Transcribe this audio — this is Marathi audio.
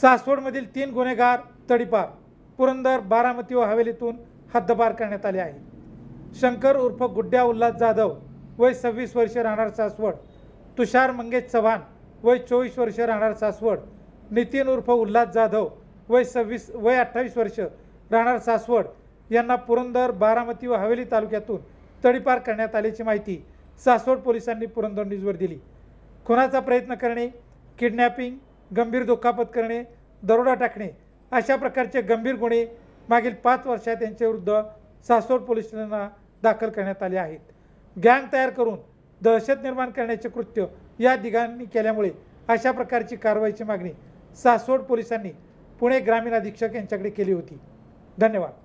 सासवडमधील तीन गुन्हेगार तडीपार पुरंदर बारामती व हवेलीतून हद्दपार करण्यात आले आहे शंकर उर्फ गुड्ड्या उल्हास जाधव वय सव्वीस वर्षे राहणार सासवड तुषार मंगेश चव्हाण वय चोवीस वर्षे राहणार सासवड नितीन उर्फ उल्हास जाधव वय सव्वीस वय अठ्ठावीस वर्ष राहणार सासवड यांना पुरंदर बारामती व हवेली तालुक्यातून तडीपार करण्यात आल्याची माहिती सासवड पोलिसांनी पुरंदर न्यूजवर दिली खुनाचा प्रयत्न करणे किडनॅपिंग गंभीर दुखापत करणे दरोडा टाकणे अशा प्रकारचे गंभीर गुन्हे मागील पाच वर्षात विरुद्ध सासवड पोलीस स्टेशनला दाखल करण्यात आले आहेत गँग तयार करून दहशत निर्माण करण्याचे कृत्य या दिघांनी केल्यामुळे अशा प्रकारची कारवाईची मागणी सासवड पोलिसांनी पुणे ग्रामीण अधीक्षक यांच्याकडे केली होती धन्यवाद